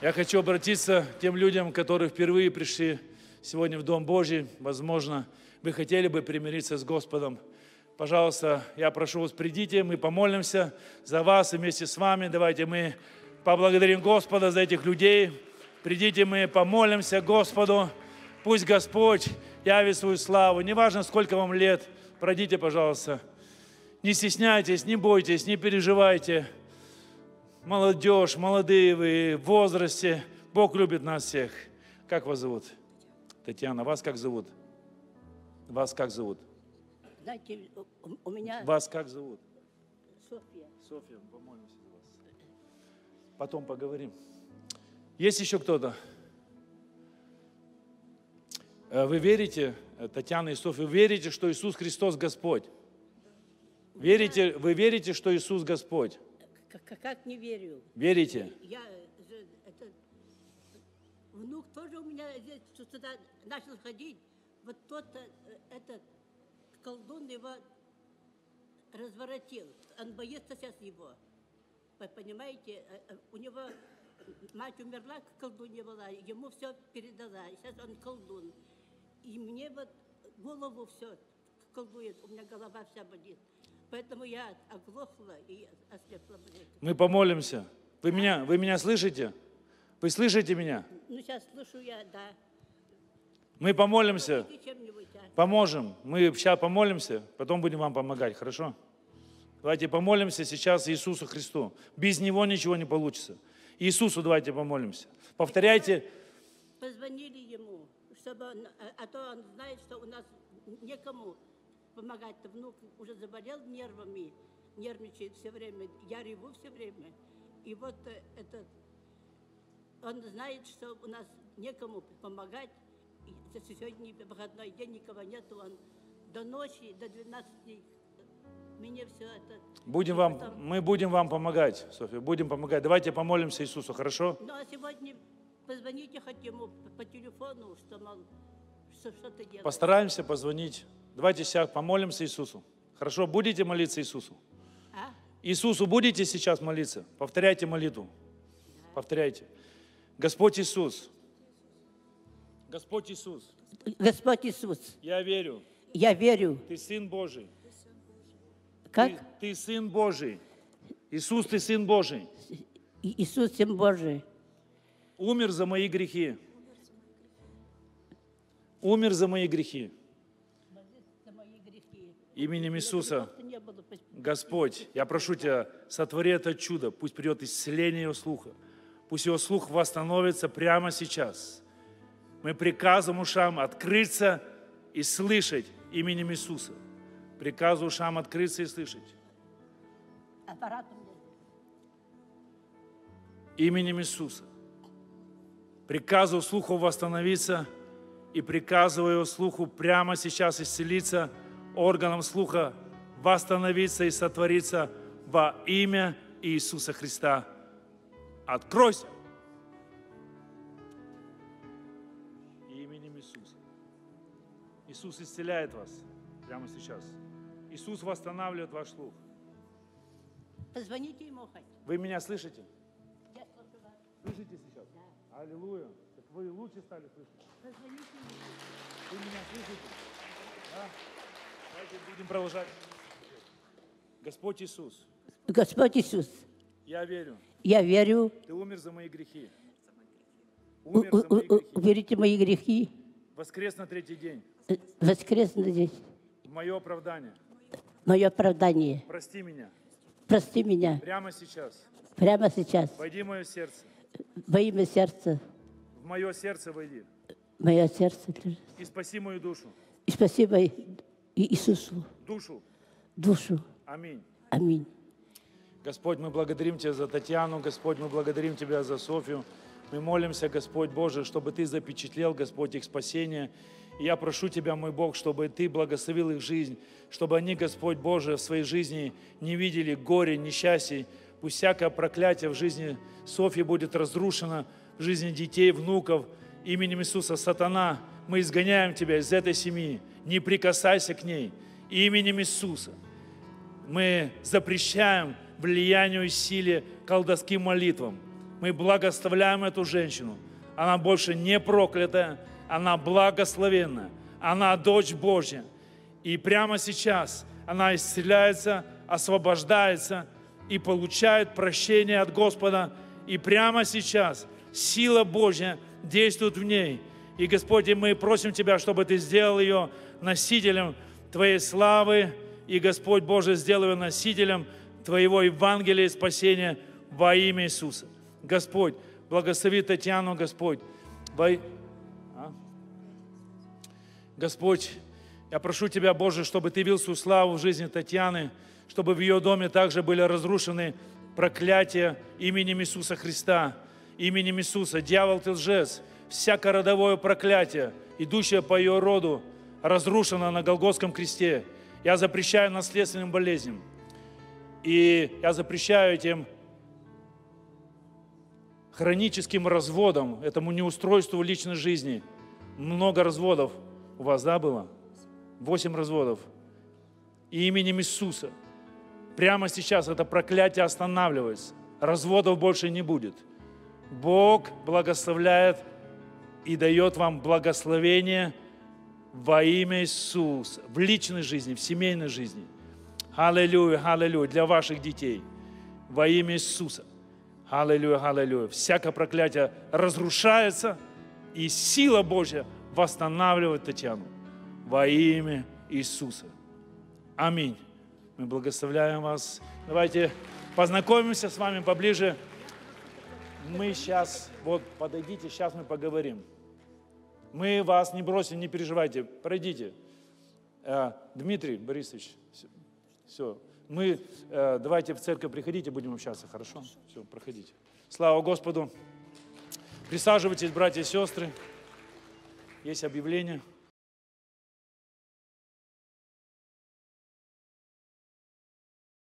Я хочу обратиться к тем людям, которые впервые пришли сегодня в Дом Божий. Возможно, вы хотели бы примириться с Господом. Пожалуйста, я прошу вас, придите, мы помолимся за вас и вместе с вами. Давайте мы поблагодарим Господа за этих людей. Придите мы, помолимся Господу. Пусть Господь явит свою славу. Неважно, сколько вам лет, пройдите, пожалуйста. Не стесняйтесь, не бойтесь, не переживайте. Молодежь, молодые вы, в возрасте. Бог любит нас всех. Как вас зовут? Татьяна, вас как зовут? Вас как зовут? Знаете, у меня... Вас как зовут? Софья. Софья. Потом поговорим. Есть еще кто-то? Э, вы верите, э, Татьяна и вы верите, что Иисус Христос Господь? Верите, вы верите, что Иисус Господь? Как, как не верю. Верите? Я, э, это, внук тоже у меня здесь сюда начал ходить. Вот тот, этот колдун его разворотил. Он боится сейчас его. Вы понимаете, э, э, у него мать умерла, колдунья была, ему все передала, сейчас он колдун. И мне вот голову все колдует, у меня голова вся болит. Поэтому я оглохла и ослепла. Мы помолимся. Вы меня, вы меня слышите? Вы слышите меня? Ну, сейчас слышу я, да. Мы помолимся. А. Поможем. Мы сейчас помолимся, потом будем вам помогать, хорошо? Давайте помолимся сейчас Иисусу Христу. Без Него ничего не получится. Иисусу давайте помолимся. Повторяйте. Позвонили Ему, чтобы, э, а то Он знает, что у нас некому помогать. Внук уже заболел нервами, нервничает все время. Я реву все время. И вот э, этот он знает, что у нас некому помогать. И сегодня выходной день, никого нету. Он до ночи, до 12 Будем вам, Мы будем вам помогать, Софья, будем помогать. Давайте помолимся Иисусу, хорошо? Ну, а сегодня позвоните хоть ему по телефону, что мол, что, что-то делать. Постараемся позвонить. Давайте сейчас помолимся Иисусу. Хорошо, будете молиться Иисусу? А? Иисусу будете сейчас молиться? Повторяйте молитву. Да. Повторяйте. Господь Иисус. Господь Иисус. Господь Иисус. Я верю. Я верю. Ты Сын Божий. Как? Ты, ты Сын Божий. Иисус, ты Сын Божий. И- Иисус Сын Божий. Умер за мои грехи. Умер за мои грехи. Именем Иисуса, Господь, я прошу Тебя, сотвори это чудо, пусть придет исцеление Его слуха. Пусть Его слух восстановится прямо сейчас. Мы приказываем ушам открыться и слышать именем Иисуса. Приказываю ушам открыться и слышать. Именем Иисуса. Приказываю слуху восстановиться и приказываю слуху прямо сейчас исцелиться, органам слуха восстановиться и сотвориться во имя Иисуса Христа. Откройся! Именем Иисуса. Иисус исцеляет вас прямо сейчас. Иисус восстанавливает ваш слух. Позвоните ему хоть. Вы меня слышите? Я слышу вас. Слышите сейчас? Да. Аллилуйя. Так вы лучше стали слышать. Позвоните ему. Вы меня слышите? Да? Давайте будем продолжать. Господь Иисус. Господь Иисус. Я верю. Я верю. Ты умер за мои грехи. Умер за мои грехи. Уберите мои грехи. Воскрес на третий день. Воскрес на третий день. Мое оправдание мое оправдание. Прости меня. Прости меня. Прямо сейчас. Прямо сейчас. Войди в мое сердце. Во имя сердца. В мое сердце войди. Мое сердце. И спаси мою душу. И спаси Иисусу. Душу. Душу. Аминь. Аминь. Господь, мы благодарим Тебя за Татьяну, Господь, мы благодарим Тебя за Софию. Мы молимся, Господь Боже, чтобы Ты запечатлел, Господь, их спасение. И я прошу Тебя, мой Бог, чтобы Ты благословил их жизнь, чтобы они, Господь Боже, в своей жизни не видели горе, несчастья. Пусть всякое проклятие в жизни Софьи будет разрушено, в жизни детей, внуков. Именем Иисуса Сатана мы изгоняем Тебя из этой семьи. Не прикасайся к ней. Именем Иисуса мы запрещаем влиянию и силе колдовским молитвам. Мы благословляем эту женщину. Она больше не проклятая, она благословенна, она дочь Божья. И прямо сейчас она исцеляется, освобождается и получает прощение от Господа. И прямо сейчас сила Божья действует в ней. И, Господи, мы просим Тебя, чтобы Ты сделал ее носителем Твоей славы. И, Господь Божий, сделай ее носителем Твоего Евангелия и спасения во имя Иисуса. Господь, благослови Татьяну, Господь. Господь, я прошу Тебя, Боже, чтобы Ты вил свою славу в жизни Татьяны, чтобы в ее доме также были разрушены проклятия именем Иисуса Христа, именем Иисуса, дьявол ты лжец, всякое родовое проклятие, идущее по ее роду, разрушено на Голгофском кресте. Я запрещаю наследственным болезням. И я запрещаю этим хроническим разводом, этому неустройству личной жизни. Много разводов – у вас, да, было? Восемь разводов. И именем Иисуса. Прямо сейчас это проклятие останавливается. Разводов больше не будет. Бог благословляет и дает вам благословение во имя Иисуса. В личной жизни, в семейной жизни. Аллилуйя, аллилуйя. Для ваших детей. Во имя Иисуса. Аллилуйя, аллилуйя. Всякое проклятие разрушается, и сила Божья – восстанавливать Татьяну во имя Иисуса. Аминь. Мы благословляем вас. Давайте познакомимся с вами поближе. Мы сейчас, вот подойдите, сейчас мы поговорим. Мы вас не бросим, не переживайте, пройдите. Э, Дмитрий Борисович, все. Мы, э, давайте в церковь приходите, будем общаться, хорошо? Все, проходите. Слава Господу. Присаживайтесь, братья и сестры. Есть объявление?